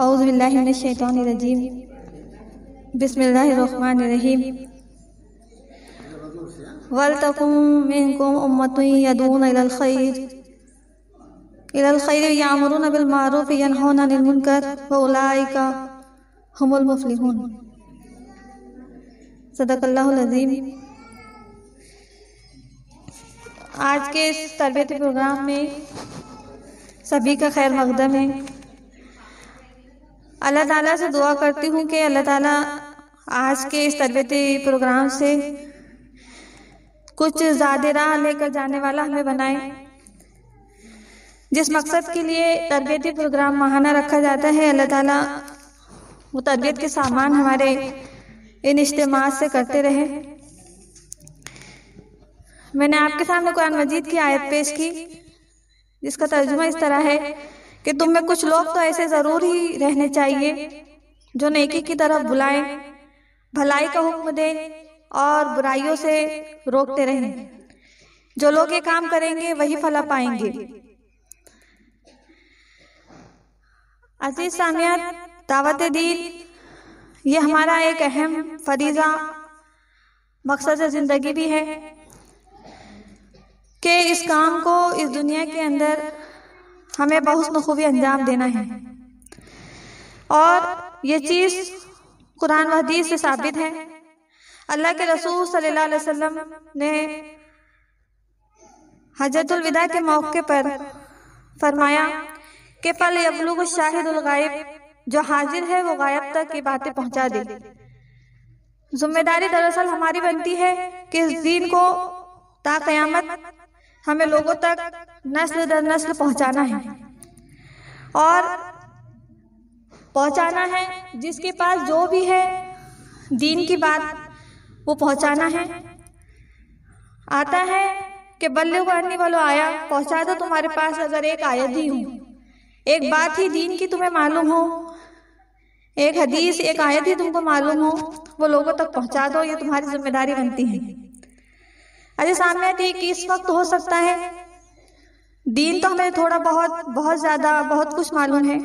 أعوذ بالله من الشيطان الرجيم بسم الله الرحمن الرحيم ولتكن منكم أمة يدعون إلى الخير إلى الخير يأمرون بالمعروف ينهون عن المنكر وأولئك هم المفلحون صدق الله العظيم आज के इस तरबती प्रोग्राम में सभी का खैर मकदम है अल्लाह ताला से दुआ करती हूँ कि अल्लाह ताला आज के इस तरबती प्रोग्राम से कुछ ज़्यादा राह लेकर जाने वाला हमें बनाए जिस मकसद के लिए तरबियती प्रोग्राम महाना रखा जाता है अल्लाह ताला वो तरबियत के सामान हमारे इन इज्तम से करते रहे मैंने आपके सामने कुरान मजीद की आयत पेश की जिसका तर्जुमा इस तरह है कि तुम में कुछ लोग तो ऐसे जरूर ही रहने चाहिए जो नेकी की तरफ बुलाएं भलाई का हुक्म दें और बुराइयों से रोकते रहें जो लोग ये काम करेंगे वही फला पाएंगे अजीज सामियात दावत दीन ये हमारा एक अहम फरीजा मकसद ज़िंदगी भी है कि इस काम को इस दुनिया के अंदर हमें बहुत खूबी अंजाम देना है और ये चीज़ कुरान हदीस से साबित है अल्लाह के रसूल सल्लल्लाहु अलैहि वसल्लम ने विदा के मौके पर फरमाया कि पल फल शाहिदुल गायब जो हाजिर है वो गायब तक की बातें पहुंचा दे जिम्मेदारी दरअसल हमारी बनती है कि इस दीन को ताकयामत हमें लोगों तक नस्ल दर नस्ल पहुंचाना है और पहुंचाना है जिसके पास जो भी है दीन की बात वो पहुंचाना है आता है कि बल्ले उगाड़ने वालों आया पहुंचा दो तुम्हारे पास अगर एक आयत ही हो एक बात ही दीन की तुम्हें मालूम हो एक हदीस एक आयत ही तुमको मालूम हो वो लोगों तक पहुंचा दो ये तुम्हारी जिम्मेदारी बनती है अरे सामने आती है कि इस वक्त हो सकता है दीन तो हमें थोड़ा बहुत बहुत ज़्यादा बहुत कुछ मालूम है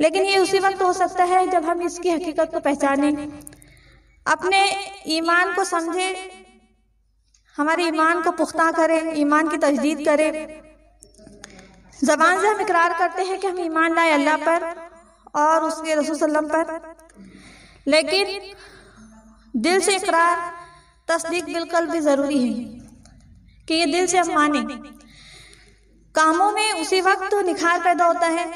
लेकिन ये उसी वक्त हो सकता है जब हम इसकी हकीकत को पहचाने अपने ईमान को समझे हमारे ईमान को पुख्ता करें ईमान की तजदीद करें जबान से हम इकरार करते हैं कि हम ईमान लाए अल्लाह पर और उसके रसूल पर लेकिन दिल से इकरार तस्दीक बिल्कुल भी ज़रूरी है कि ये दिल से हम माने कामों में उसी वक्त तो निखार पैदा होता है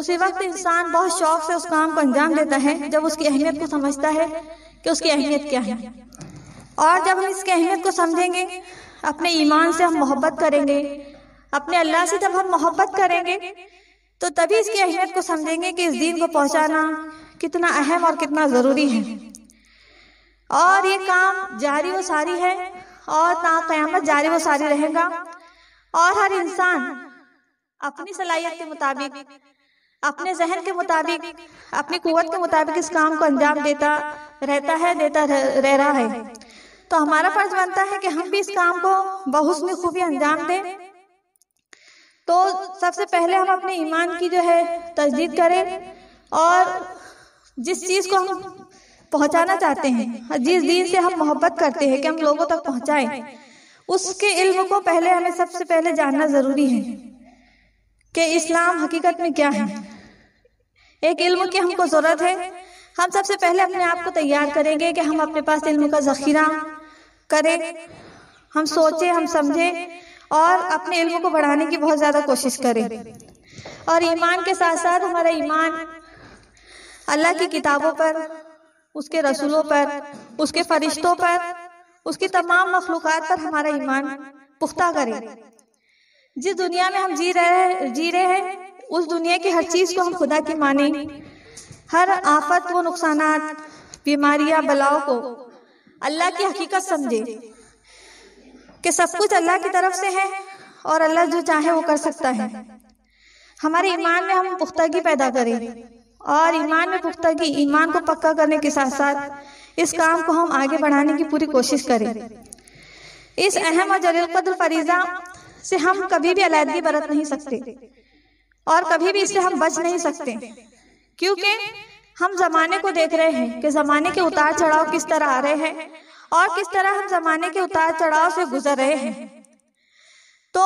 उसी वक्त इंसान बहुत शौक से उस काम को अंजाम देता है जब उसकी अहमियत को समझता है कि उसकी अहमियत क्या है और जब हम इसकी अहमियत को समझेंगे अपने ईमान से हम मोहब्बत करेंगे अपने अल्लाह से जब हम मोहब्बत करेंगे तो तभी इसकी अहमियत को समझेंगे कि इस दीन को पहुंचाना कितना अहम और कितना ज़रूरी है और ये काम जारी व सारी है और ना क़्यामत जारी व सारी रहेगा और हर इंसान अपनी सलाहियत के मुताबिक अपने जहन के मुताबिक अपनी कुवत के मुताबिक इस काम को अंजाम देता रहता है देता रह, रहा है तो हमारा फर्ज बनता है कि हम भी इस काम को बहुत में खूबी अंजाम दें तो सबसे पहले हम अपने ईमान की जो है तजदीद करें और जिस चीज़ को हम पहुंचाना चाहते हैं हाँ, जिस दिन से हम मोहब्बत करते हैं कि हम लोगों तक पहुंचाएं उसके इल्म को पहले हमें सबसे पहले जानना ज़रूरी है कि इस्लाम हकीकत में क्या है एक इल्म की हमको ज़रूरत है हम सबसे पहले अपने आप को तैयार करेंगे कि हम अपने पास इल्म का ज़खीरा करें हम सोचें हम समझें और अपने इल्म को बढ़ाने की बहुत ज़्यादा कोशिश करें और ईमान के साथ साथ हमारा ईमान अल्लाह की किताबों पर उसके रसूलों पर उसके फरिश्तों पर उसकी तमाम मखलूक पर हमारा ईमान पुख्ता करें जिस दुनिया में हम जी रहे जी रहे हैं उस दुनिया की हर चीज़ को हम खुदा की माने हर आफत व नुकसान बीमारियां बलाओं को अल्लाह की हकीकत समझे कि सब कुछ अल्लाह की तरफ से है और अल्लाह जो चाहे वो कर सकता है हमारे ईमान में हम पुख्तगी पैदा करें और ईमान में पुख्तगी ईमान को पक्का करने के साथ साथ इस काम को हम आगे बढ़ाने की पूरी कोशिश करें इस अहम और जलील कदर फरीजा से हम कभी भी अलहदगी बरत नहीं सकते और कभी भी इससे हम बच नहीं सकते क्योंकि हम जमाने को देख रहे हैं कि जमाने के उतार चढ़ाव किस तरह आ रहे हैं और किस तरह हम जमाने के उतार चढ़ाव से गुजर रहे हैं तो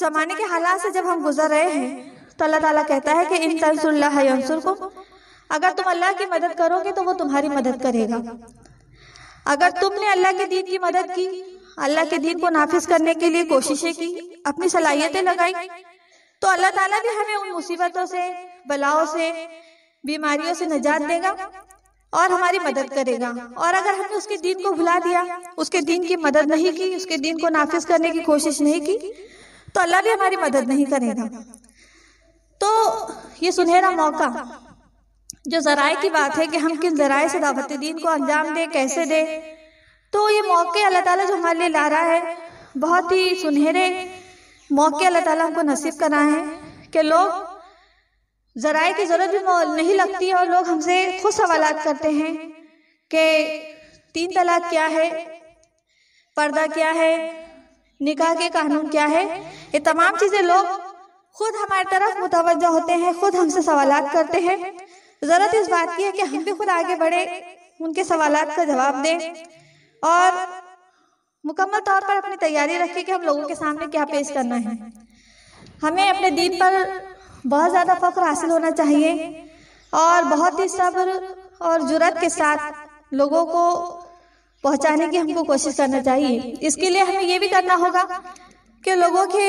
जमाने के हालात से जब हम गुजर रहे हैं तो अल्लाह ताला कहता है कि इन तंसुर को अगर तुम अल्लाह की मदद करोगे तो वो तुम्हारी मदद करेगा अगर तुमने अल्लाह के दीन की मदद की अल्लाह के दीन को नाफिज करने के लिए कोशिशें की अपनी सलाहियतें लगाई तो अल्लाह ताला भी हमें उन मुसीबतों से बलाओं से बीमारियों से निजात देगा और हमारी मदद करेगा और अगर हमने उसके दीन को भुला दिया उसके दीन की मदद नहीं की उसके दीन को नाफिज करने की कोशिश नहीं की तो अल्लाह भी हमारी मदद नहीं करेगा तो ये सुनहरा मौका जो जराए की बात है कि हम किन जराए से दावत दीन को अंजाम दे कैसे दे तो ये मौके अल्लाह ताला जो हमारे लिए ला रहा है बहुत ही सुनहरे मौके अल्लाह ताला हमको नसीब करा है कि लोग जराए की ज़रूरत भी नहीं लगती है और लोग हमसे खुद सवाल करते हैं कि तीन तलाक क्या है पर्दा क्या है निकाह के कानून क्या है ये तमाम चीज़ें लोग खुद हमारी तरफ मुतवजह होते हैं खुद हमसे सवाल करते हैं ज़रूरत इस बात की है कि हम भी खुद आगे बढ़े उनके सवाल का जवाब दें और मुकम्मल तौर पर अपनी तैयारी रखें कि हम लोगों के सामने क्या पेश करना है हमें अपने दिन पर बहुत ज़्यादा फ़ख्र हासिल होना चाहिए और बहुत ही सब्र और जुरत के साथ लोगों को पहुंचाने की हमको कोशिश करना चाहिए इसके लिए हमें ये भी करना होगा कि लोगों के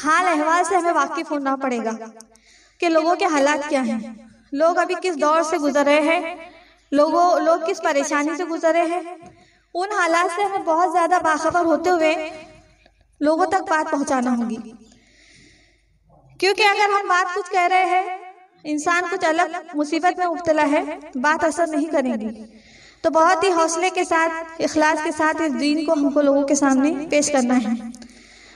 हाल अहवाल से हमें वाकिफ होना पड़ेगा कि लोगों के हालात क्या हैं लोग अभी किस दौर से गुजर रहे हैं लोगों लोग किस परेशानी से गुजर रहे हैं उन हालात से हमें बहुत ज़्यादा बाखबर होते हुए लोगों तक बात पहुंचाना होगी क्योंकि अगर हम बात कुछ कह रहे हैं इंसान कुछ अलग मुसीबत में मुबतला है बात असर नहीं करेगी तो बहुत ही हौसले के साथ इखलास के साथ इस दीन को हमको लोगों के सामने पेश करना है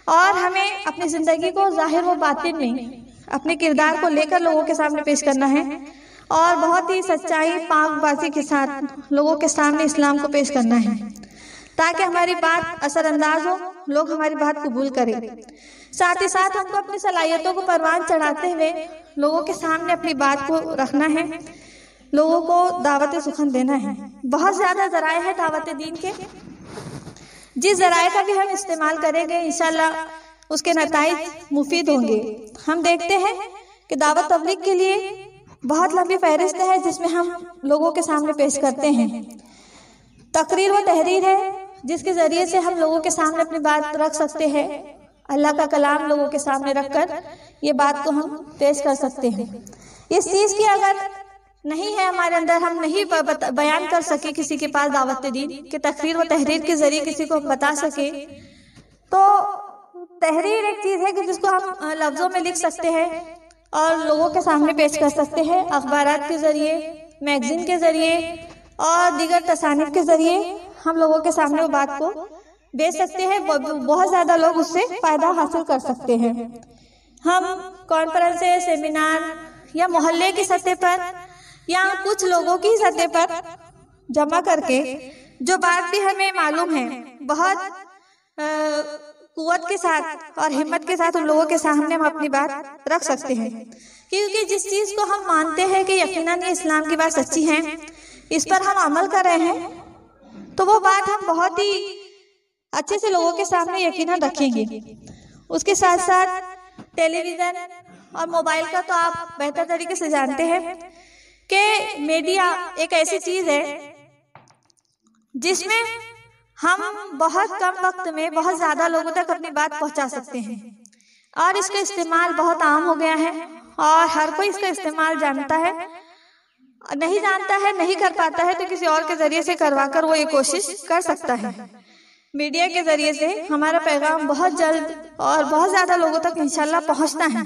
और हमें अपनी ज़िंदगी को जाहिर व बातिन में अपने किरदार को लेकर लोगों के सामने पेश करना है और बहुत ही सच्चाई पाकबाजी के साथ लोगों के सामने इस्लाम को पेश करना है ताकि हमारी बात असरअंदाज हो लोग हमारी बात कबूल करें साथ ही साथ हमको अपनी सलाहियतों को परवान चढ़ाते हुए लोगों के सामने अपनी बात को रखना है लोगों को दावत सुखन देना है बहुत ज़्यादा जराए हैं दावत दीन के जिस जराये का भी हम इस्तेमाल करेंगे इन उसके नतज मुफीद होंगे हम देखते हैं कि दावत तबलीग के लिए बहुत लंबी फहरिस्त है जिसमें हम लोगों के सामने पेश करते हैं तकरीर व तहरीर है जिसके ज़रिए से हम लोगों के सामने अपनी बात रख सकते हैं अल्लाह का कलाम लोगों के सामने रखकर ये बात को हम पेश कर सकते हैं इस चीज़ की अगर नहीं है हमारे अंदर हम नहीं बयान कर सके किसी के पास दावत दीन कि तकरीर व तहरीर के जरिए किसी को हम बता सके तो तहरीर एक चीज़ है कि जिसको हम लफ्ज़ों में लिख सकते हैं और लोगों के सामने पेश कर सकते हैं अखबार के ज़रिए मैगज़ीन के ज़रिए और दीगर तसानिफ के ज़रिए हम लोगों के सामने वो बात को बेच सकते हैं बहुत ज़्यादा लोग उससे फ़ायदा हासिल कर सकते हैं हम कॉन्फ्रेंसेस सेमिनार या मोहल्ले की सतह पर या कुछ लोगों की सतह पर जमा करके जो बात भी हमें मालूम है बहुत कुत के साथ और हिम्मत के साथ उन लोगों के सामने हम अपनी बात रख सकते हैं क्योंकि जिस चीज़ को हम मानते हैं कि यकीन ये इस्लाम की बात सच्ची है इस पर हम अमल कर रहे हैं तो वो बात हम बहुत ही अच्छे से लोगों के सामने यकीन रखेंगे उसके साथ साथ टेलीविज़न और मोबाइल का तो आप बेहतर तरीके से जानते हैं कि मीडिया एक ऐसी चीज है जिसमें हम बहुत कम वक्त में बहुत ज्यादा लोगों तक अपनी बात पहुंचा सकते हैं और इसका इस्तेमाल बहुत आम हो गया है और हर कोई इसका इस्तेमाल जानता है नहीं जानता है नहीं कर पाता है तो किसी और के जरिए से करवा कर वो ये कोशिश कर सकता है मीडिया के जरिए से हमारा पैगाम बहुत जल्द और बहुत ज्यादा लोगों तक इंशाल्लाह पहुंचता है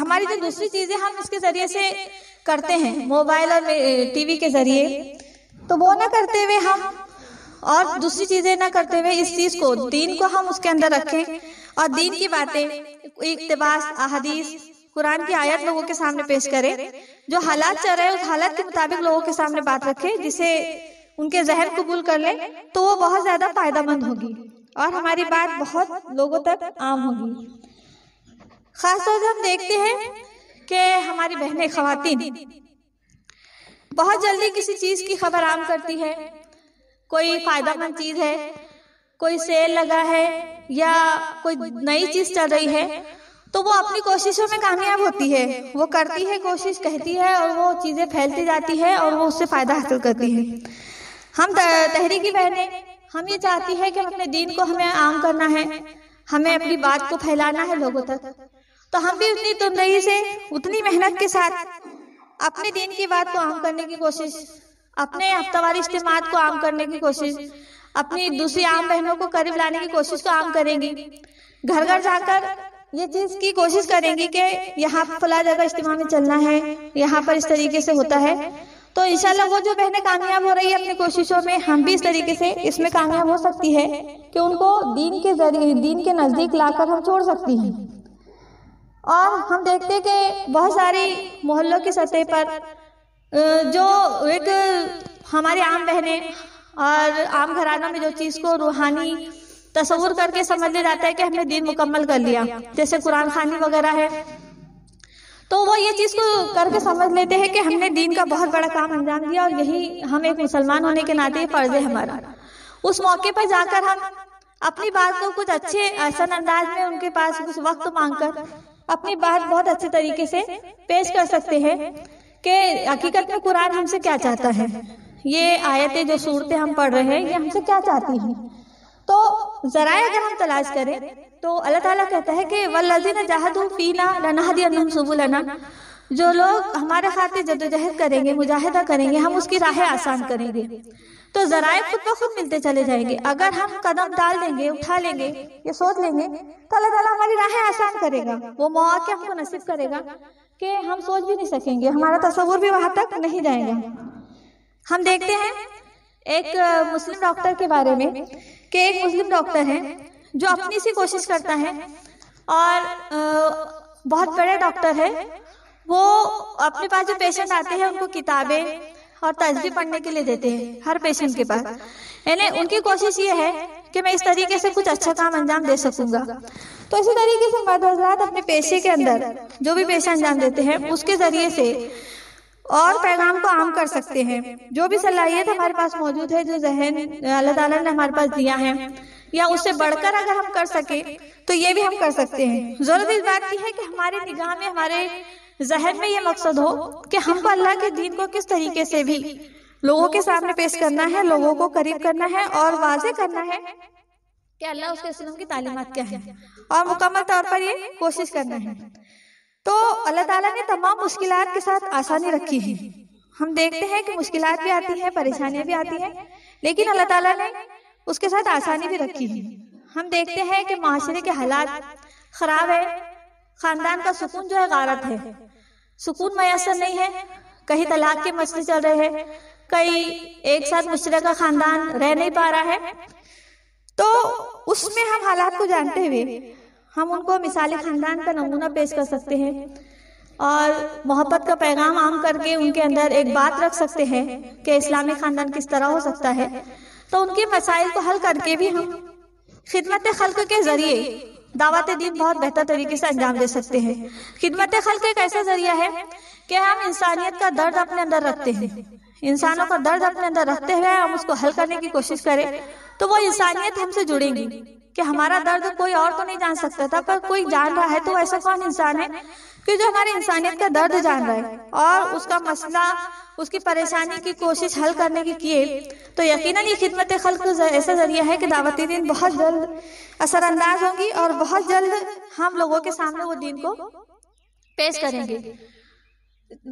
हमारी जो दूसरी चीज है हम इसके जरिए से करते हैं मोबाइल और टीवी के जरिए तो वो ना करते हुए हम और दूसरी चीजें ना करते हुए इस चीज को दीन को हम उसके अंदर रखें और दीन की बातें इकतबास अहदीस कुरान की आयत लोगों के सामने पेश करें जो हालात चल रहे हैं उस हालात के मुताबिक लोगों के सामने बात रखें जिसे उनके जहर कबूल कर लें तो वो बहुत ज्यादा फायदेमंद होगी और हमारी बात बहुत लोगों तक आम होगी खासतौर से हम देखते हैं कि हमारी बहनें खातन बहुत जल्दी किसी चीज की खबर आम करती है कोई फायदेमंद चीज है कोई सेल लगा है या कोई नई चीज चल रही है तो वो अपनी कोशिशों में कामयाब होती है वो करती है कोशिश कहती है और वो चीज़ें फैलती जाती है और वो उससे फ़ायदा हासिल करती है हम तहरीकी बहनें हम ये चाहती है कि हम अपने दीन को हमें आम करना है हमें अपनी बात को फैलाना है लोगों तक तो हम भी उतनी तनदही से उतनी मेहनत के साथ अपने दिन की बात को आम करने की कोशिश अपने हफ्तावारी इज्तम को आम करने की कोशिश अपनी दूसरी आम बहनों को करीब लाने की कोशिश तो आम करेंगी घर घर जाकर ये चीज की कोशिश करेंगी कि यहाँ फला जगह इज्तम में चलना है यहाँ पर इस तरीके से होता है तो इनशाला वो जो बहनें कामयाब हो रही है अपनी कोशिशों में हम भी इस तरीके से इसमें कामयाब हो सकती है कि उनको दीन के जरिए दीन के नजदीक लाकर हम छोड़ सकती हैं और हम देखते हैं कि बहुत सारी मोहल्लों की सतह पर जो एक हमारी आम बहने और आम घरानों में जो चीज़ को रूहानी तस्वूर करके समझने जाता है कि हमने दिन मुकम्मल कर लिया जैसे कुरान खानी वगैरह है तो वो ये चीज़ को करके समझ लेते हैं कि हमने दीन का बहुत बड़ा काम अंजाम दिया और यही हम एक मुसलमान होने के नाते फ़र्ज़ है हमारा उस मौके पर जाकर हम अपनी बात को कुछ अच्छे आसान अंदाज में उनके पास कुछ वक्त मांगकर अपनी बात बहुत अच्छे तरीके से पेश कर सकते हैं कि हकीकत में कुरान हमसे क्या चाहता है ये आयतें जो सूरतें हम पढ़ रहे हैं ये हमसे क्या चाहती हैं तो ज़रा अगर हम तलाश करें तो अल्लाह ताला कहता है कि वल्लिन जहादू फीना लनाहदी सुबुलना जो लोग हमारे खाते जद्दोजहद करेंगे मुजाहिदा करेंगे हम उसकी राह आसान करेंगे तो जराए खुद ब खुद मिलते चले जाएंगे अगर हम कदम डाल देंगे उठा लेंगे ये सोच लेंगे तो अल्लाह ताला हमारी राहें आसान करेगा वो मौके हमको नसीब करेगा कि हम सोच भी नहीं सकेंगे हमारा तस्वुर भी वहां तक नहीं जाएगा हम देखते हैं एक मुस्लिम डॉक्टर के बारे में कि एक मुस्लिम डॉक्टर है जो अपनी सी कोशिश करता है और बहुत बड़े डॉक्टर है वो अपने पास जो पेशेंट आते हैं उनको किताबें और तस्वीर पढ़ने के लिए देते हैं हर पेशेंट के पास यानी उनकी कोशिश ये है कि मैं इस तरीके से कुछ अच्छा, अच्छा काम अंजाम दे सकूंगा तो इसी तरीके से मर्द हजरात अपने पेशे के अंदर जो भी पेशा अंजाम देते हैं उसके जरिए से और पैगाम को आम कर सकते हैं जो भी सलाहियत हमारे पास मौजूद है जो जहन अल्लाह ताला ने हमारे पास दिया है या उससे बढ़कर अगर हम कर सके तो ये तो भी हम कर सकते हैं जरूरत इस बात की है कि हमारे निगाह में हमारे जहर में ये मकसद हो कि हमको अल्लाह के दीन को किस तरीके से भी लोगों के सामने पेश करना है लोगों को करीब करना है और वाजे करना है कि अल्लाह उसके वसलम की तालीमत क्या है और मुकम्मल तौर पर ये कोशिश करना है तो अल्लाह ताला ने तमाम मुश्किल के साथ आसानी रखी है हम देखते हैं कि मुश्किल भी आती है परेशानियां भी आती है लेकिन अल्लाह ताला ने उसके साथ आसानी भी रखी है हम देखते हैं कि माशरे के हालात खराब है खानदान का सुकून जो है गारत है सुकून मैसर नहीं है कहीं तलाक के मसले चल रहे हैं कई एक साथ मुश्किल का खानदान रह नहीं पा रहा है तो उसमें हम हालात को जानते हुए हम उनको मिसाली खानदान का नमूना पेश कर सकते हैं और मोहब्बत का पैगाम आम करके उनके अंदर एक बात रख सकते हैं कि इस्लामी खानदान किस तरह हो सकता है तो उनके मसाइल को हल करके भी हम खिदमत खल के जरिए दावत दीन बहुत बेहतर तरीके से अंजाम दे सकते हैं खिदमत खल का एक ऐसा जरिया है कि हम इंसानियत का दर्द अपने अंदर रखते हैं इंसानों का दर्द अपने अंदर रखते हुए हम उसको हल करने की कोशिश करें तो वो इंसानियत हमसे जुड़ेगी कि हमारा दर्द कोई और तो नहीं जान सकता था पर कोई जान रहा है तो ऐसा कौन इंसान है कि जो हमारी इंसानियत का दर्द जान रहा है और उसका मसला उसकी परेशानी की कोशिश हल करने की किए तो यकीनन ये खिदमत खल ऐसा जरिया है कि दावत दिन बहुत जल्द असरअंदाज होंगी और बहुत जल्द हम लोगों के सामने वो दिन को पेश करेंगे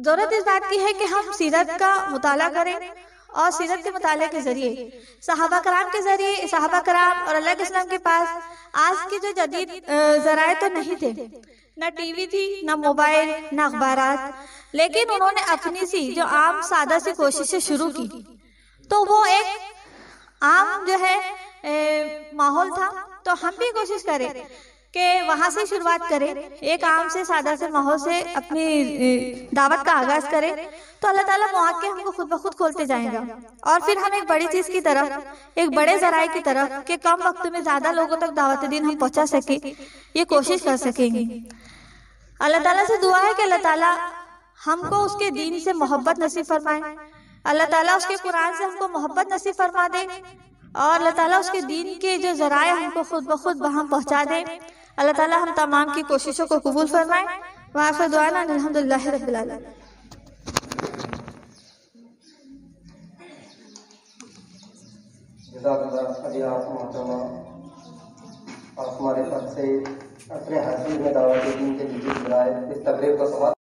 जरूरत इस बात की है कि हम सीरत का मुताला करें और सीरत के मुताले के जरिए सहाबा कराम के जरिए सहाबा कराम और अल्लाह के इस्लाम के पास आज के जो जदीद जराए तो नहीं थे न टीवी थी न मोबाइल न अखबार लेकिन उन्होंने अपनी सी जो आम सादा सी कोशिश शुरू की तो वो एक आम जो है माहौल था तो हम भी कोशिश करें कि वहाँ से शुरुआत करें एक आम से सादा से माहौल से अपनी दावत का आगाज करें तो अल्लाह ताला मौके हमको खुद ब खुद खोलते जाएगा और फिर हम एक बड़ी चीज़ की तरफ एक बड़े जराये की तरफ के कम वक्त में ज़्यादा लोगों तक दावत दिन हम पहुँचा सके ये कोशिश कर सकेंगे अल्लाह ताला से दुआ है कि अल्लाह ताला हमको उसके दीन से मोहब्बत नसीब फरमाए अल्लाह ताला उसके कुरान से हमको मोहब्बत नसीब फरमा दे और अल्लाह ताला उसके दीन के जो जराए हमको खुद ब खुद वहाँ पहुँचा दे अल्लाह ताला हम तमाम की कोशिशों को कबूल फरमाए वहाँ से दुआ अलहमदिल्ला रबाल अपने हाजिर में के इस तकरीब को समाप्त